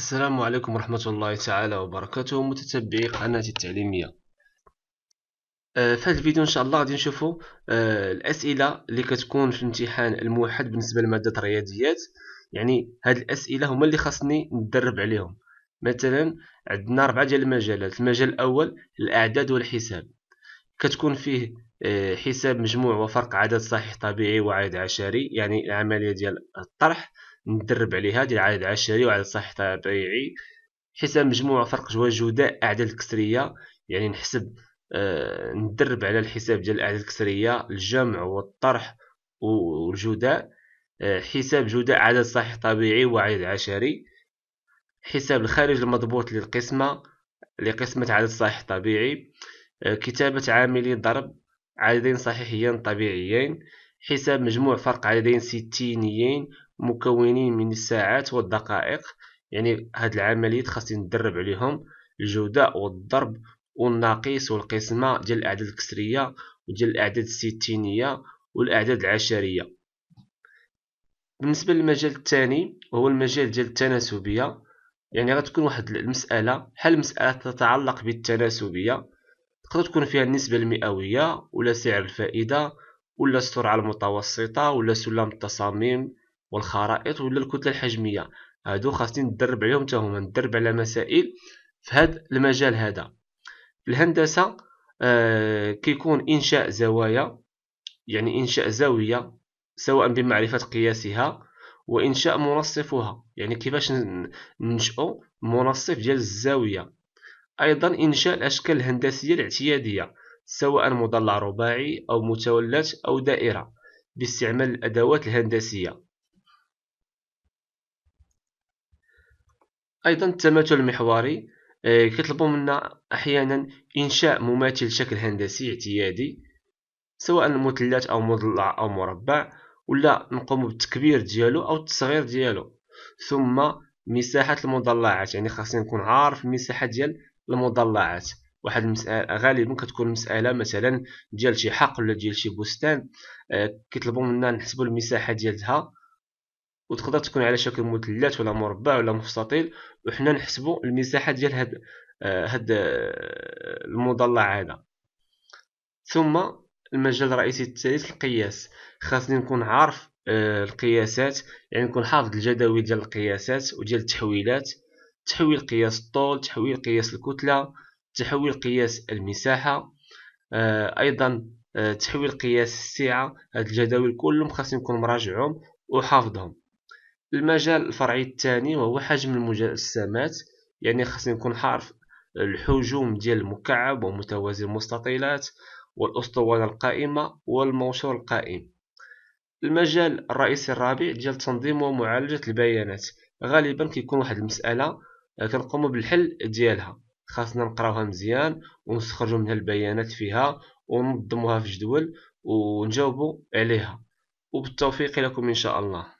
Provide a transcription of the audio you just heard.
السلام عليكم ورحمة الله تعالى وبركاته متتبعي قناتي التعليمية آه، في هذا الفيديو ان شاء الله غادي نشوفوا آه، الاسئله اللي كتكون في الامتحان الموحد بالنسبه لماده الرياضيات يعني هاد الاسئله هما اللي خاصني ندرب عليهم مثلا عندنا اربعه ديال المجالات المجال الاول الاعداد والحساب كتكون فيه آه، حساب مجموع وفرق عدد صحيح طبيعي وعدد عشري يعني العمليه ديال الطرح ندرب عليها ديال العدد العشري وعدد صحيح طبيعي حساب مجموع فرق وجوداء أعداد الكسرية يعني نحسب آه ندرب على الحساب ديال الأعداد الكسرية الجمع والطرح والجداء آه حساب جداء عدد صحيح طبيعي وعدد عشري حساب الخارج المضبوط للقسمة لقسمة عدد صحيح طبيعي آه كتابة عاملي ضرب عددين صحيحيين طبيعيين حساب مجموع فرق عددين ستينيين مكونين من الساعات والدقائق يعني هاد العمليات خاصني ندرب عليهم الجودة والضرب والناقيس والقسمة ديال الأعداد الكسرية وديال الأعداد الستينية والأعداد العشرية بالنسبة للمجال الثاني وهو المجال ديال التناسبية يعني غتكون واحد المسألة بحال مسألة تتعلق بالتناسبية تقدر تكون فيها النسبة المئوية ولا سعر الفائدة ولا السرعة المتوسطة ولا سلم التصاميم والخرائط ولا الكتله الحجميه هادو خاصني ندرب عليهم حتى هما ندرب على مسائل في هذا المجال هذا في الهندسه آه كيكون انشاء زوايا يعني انشاء زاويه سواء بمعرفه قياسها وانشاء منصفها يعني كيفاش ننشئوا منصف ديال الزاويه ايضا انشاء الاشكال الهندسيه الاعتياديه سواء مضلع رباعي او متولات او دائره باستعمال الادوات الهندسيه أيضا التماثل المحوري آه، كيطلبوا منا أحيانا إنشاء مماثل شكل هندسي اعتيادي سواء مثلث أو مضلع أو مربع ولا نقوم بالتكبير ديالو أو التصغير ديالو ثم مساحة المضلعات يعني خاصني نكون عارف المساحة ديال المضلعات واحد المسألة غالبا كتكون مسألة مثلا ديال شي حقل ولا ديال شي بستان آه، كيطلبوا منا نحسبوا المساحة ديالها وتقدر تكون على شكل مثلث ولا مربع ولا مستطيل وحنا نحسبوا المساحه ديال هاد آه، هاد آه، المضلع هذا ثم المجال الرئيسي الثالث القياس خاصني نكون عارف آه، القياسات يعني نكون حافظ الجداول ديال القياسات وديال التحويلات تحويل قياس الطول تحويل قياس الكتله تحويل قياس المساحه ايضا تحويل قياس السعه هاد الجداول كلهم خاصني نكون مراجعهم وحافظهم المجال الفرعي الثاني وهو حجم المجسمات يعني خصني نكون حارف الحجوم ديال المكعب ومتوازي المستطيلات والأسطوانة القائمة والمنشور القائم المجال الرئيسي الرابع ديال تنظيم ومعالجة البيانات غالبا كيكون واحد المسألة آه، كنقومو بالحل ديالها خاصنا نقراوها مزيان ونستخرجو منها البيانات فيها وننظموها في جدول ونجاوبو عليها وبالتوفيق لكم إن شاء الله